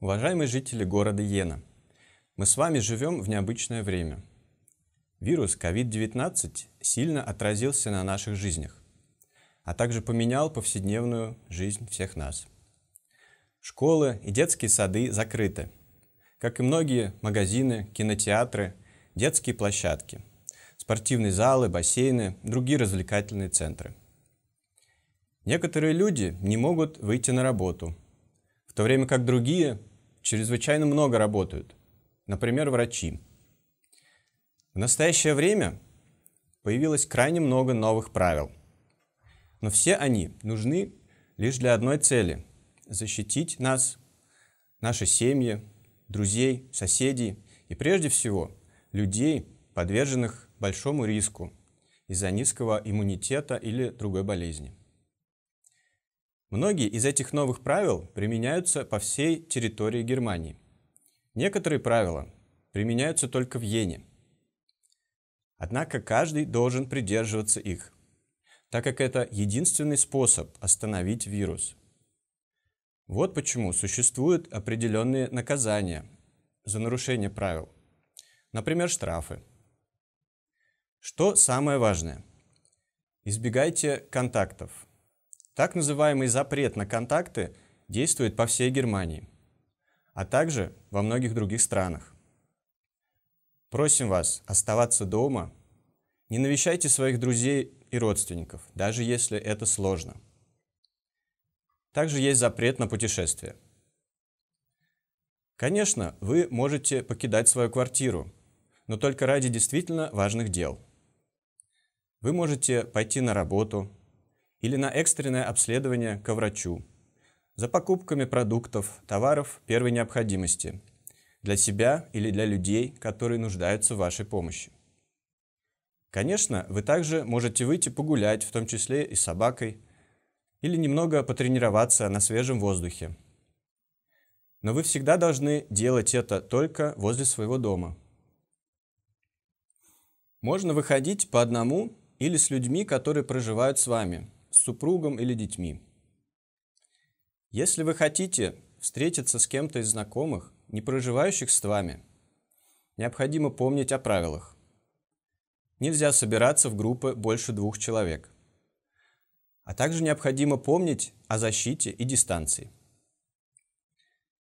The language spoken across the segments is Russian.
Уважаемые жители города Йена, мы с вами живем в необычное время. Вирус COVID-19 сильно отразился на наших жизнях, а также поменял повседневную жизнь всех нас. Школы и детские сады закрыты, как и многие магазины, кинотеатры, детские площадки, спортивные залы, бассейны, другие развлекательные центры. Некоторые люди не могут выйти на работу, в то время как другие чрезвычайно много работают, например, врачи. В настоящее время появилось крайне много новых правил, но все они нужны лишь для одной цели – защитить нас, наши семьи, друзей, соседей и прежде всего людей, подверженных большому риску из-за низкого иммунитета или другой болезни. Многие из этих новых правил применяются по всей территории Германии. Некоторые правила применяются только в Йене. Однако каждый должен придерживаться их, так как это единственный способ остановить вирус. Вот почему существуют определенные наказания за нарушение правил, например, штрафы. Что самое важное? Избегайте контактов – так называемый запрет на контакты действует по всей Германии, а также во многих других странах. Просим вас оставаться дома, не навещайте своих друзей и родственников, даже если это сложно. Также есть запрет на путешествия. Конечно, вы можете покидать свою квартиру, но только ради действительно важных дел. Вы можете пойти на работу, или на экстренное обследование к врачу, за покупками продуктов, товаров первой необходимости для себя или для людей, которые нуждаются в вашей помощи. Конечно, вы также можете выйти погулять, в том числе и с собакой, или немного потренироваться на свежем воздухе. Но вы всегда должны делать это только возле своего дома. Можно выходить по одному или с людьми, которые проживают с вами – с супругом или детьми. Если вы хотите встретиться с кем-то из знакомых, не проживающих с вами, необходимо помнить о правилах. Нельзя собираться в группы больше двух человек. А также необходимо помнить о защите и дистанции.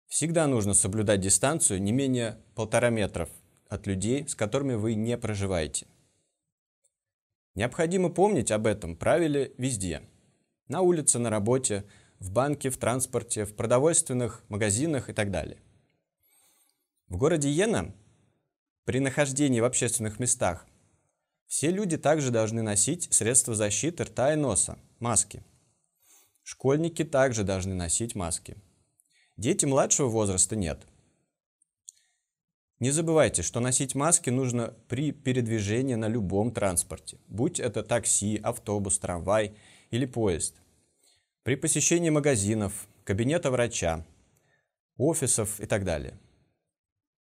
Всегда нужно соблюдать дистанцию не менее полтора метров от людей, с которыми вы не проживаете – Необходимо помнить об этом правиле везде. На улице, на работе, в банке, в транспорте, в продовольственных магазинах и так далее. В городе Йена при нахождении в общественных местах все люди также должны носить средства защиты рта и носа, маски. Школьники также должны носить маски. Дети младшего возраста нет – не забывайте, что носить маски нужно при передвижении на любом транспорте, будь это такси, автобус, трамвай или поезд. При посещении магазинов, кабинета врача, офисов и так далее.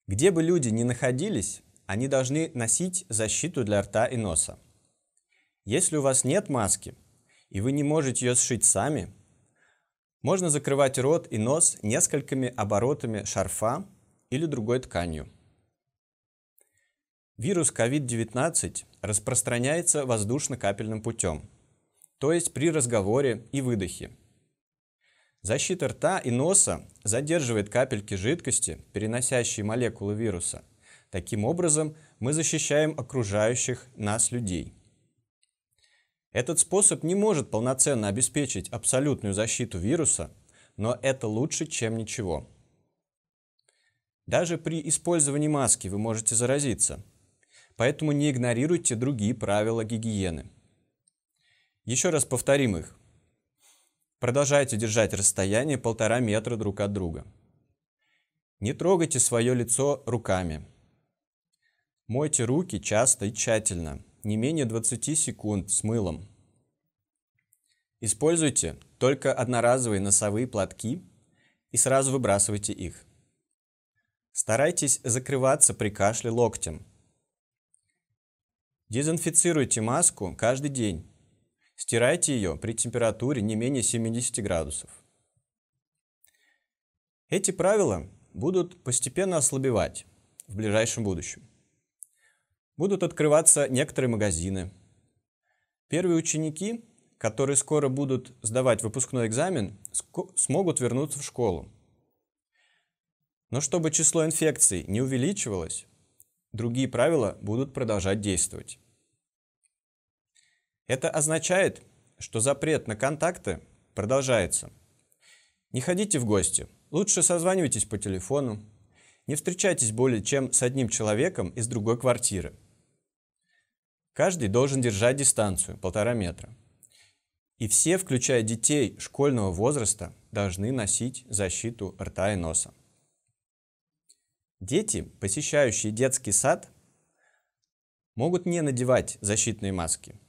Где бы люди ни находились, они должны носить защиту для рта и носа. Если у вас нет маски, и вы не можете ее сшить сами, можно закрывать рот и нос несколькими оборотами шарфа или другой тканью – Вирус COVID-19 распространяется воздушно-капельным путем, то есть при разговоре и выдохе. Защита рта и носа задерживает капельки жидкости, переносящие молекулы вируса. Таким образом, мы защищаем окружающих нас людей. Этот способ не может полноценно обеспечить абсолютную защиту вируса, но это лучше, чем ничего. Даже при использовании маски вы можете заразиться – поэтому не игнорируйте другие правила гигиены. Еще раз повторим их. Продолжайте держать расстояние полтора метра друг от друга. Не трогайте свое лицо руками. Мойте руки часто и тщательно, не менее 20 секунд с мылом. Используйте только одноразовые носовые платки и сразу выбрасывайте их. Старайтесь закрываться при кашле локтем. Дезинфицируйте маску каждый день. Стирайте ее при температуре не менее 70 градусов. Эти правила будут постепенно ослабевать в ближайшем будущем. Будут открываться некоторые магазины. Первые ученики, которые скоро будут сдавать выпускной экзамен, смогут вернуться в школу. Но чтобы число инфекций не увеличивалось, другие правила будут продолжать действовать. Это означает, что запрет на контакты продолжается. Не ходите в гости, лучше созванивайтесь по телефону, не встречайтесь более чем с одним человеком из другой квартиры. Каждый должен держать дистанцию полтора метра. И все, включая детей школьного возраста, должны носить защиту рта и носа. Дети, посещающие детский сад, могут не надевать защитные маски.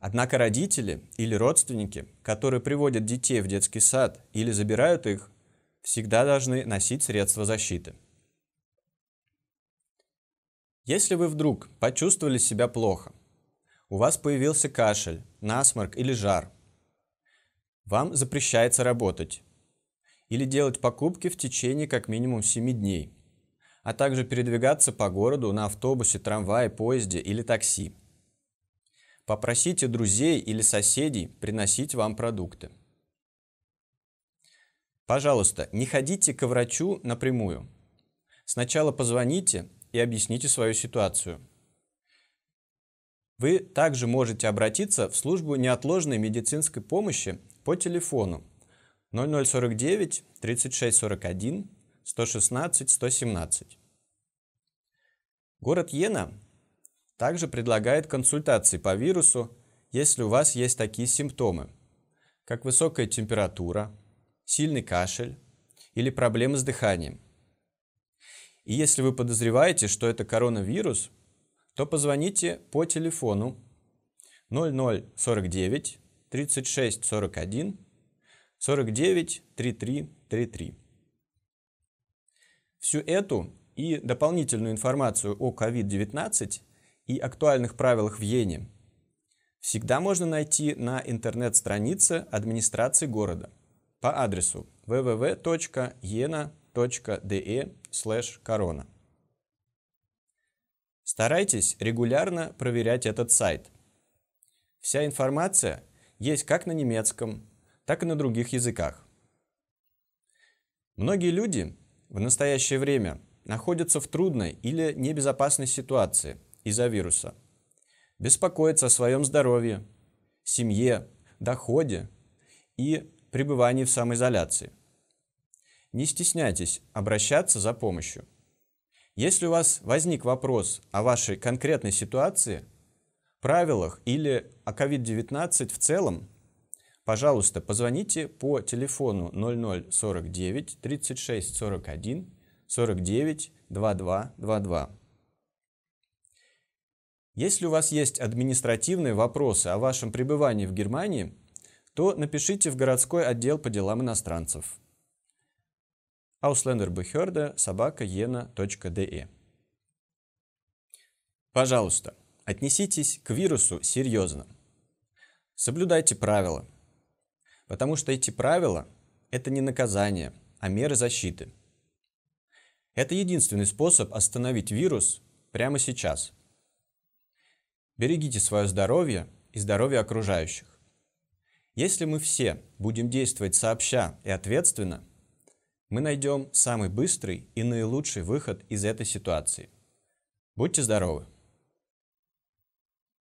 Однако родители или родственники, которые приводят детей в детский сад или забирают их, всегда должны носить средства защиты. Если вы вдруг почувствовали себя плохо, у вас появился кашель, насморк или жар, вам запрещается работать или делать покупки в течение как минимум 7 дней – а также передвигаться по городу на автобусе, трамвае, поезде или такси. Попросите друзей или соседей приносить вам продукты. Пожалуйста, не ходите к врачу напрямую. Сначала позвоните и объясните свою ситуацию. Вы также можете обратиться в службу неотложной медицинской помощи по телефону 0049 3641 116-117. Город Йена также предлагает консультации по вирусу, если у вас есть такие симптомы, как высокая температура, сильный кашель или проблемы с дыханием. И если вы подозреваете, что это коронавирус, то позвоните по телефону 0049 36 41 49 33 33. Всю эту и дополнительную информацию о COVID-19 и актуальных правилах в Йене всегда можно найти на интернет-странице администрации города по адресу www.yena.de/corona. Старайтесь регулярно проверять этот сайт. Вся информация есть как на немецком, так и на других языках. Многие люди в настоящее время находятся в трудной или небезопасной ситуации из-за вируса. Беспокоятся о своем здоровье, семье, доходе и пребывании в самоизоляции. Не стесняйтесь обращаться за помощью. Если у вас возник вопрос о вашей конкретной ситуации, правилах или о COVID-19 в целом, пожалуйста, позвоните по телефону 0049 36 41 49 22 22. Если у вас есть административные вопросы о вашем пребывании в Германии, то напишите в городской отдел по делам иностранцев. ausländerbehörde собака jena.de Пожалуйста, отнеситесь к вирусу серьезно. Соблюдайте правила – Потому что эти правила – это не наказание, а меры защиты. Это единственный способ остановить вирус прямо сейчас. Берегите свое здоровье и здоровье окружающих. Если мы все будем действовать сообща и ответственно, мы найдем самый быстрый и наилучший выход из этой ситуации. Будьте здоровы!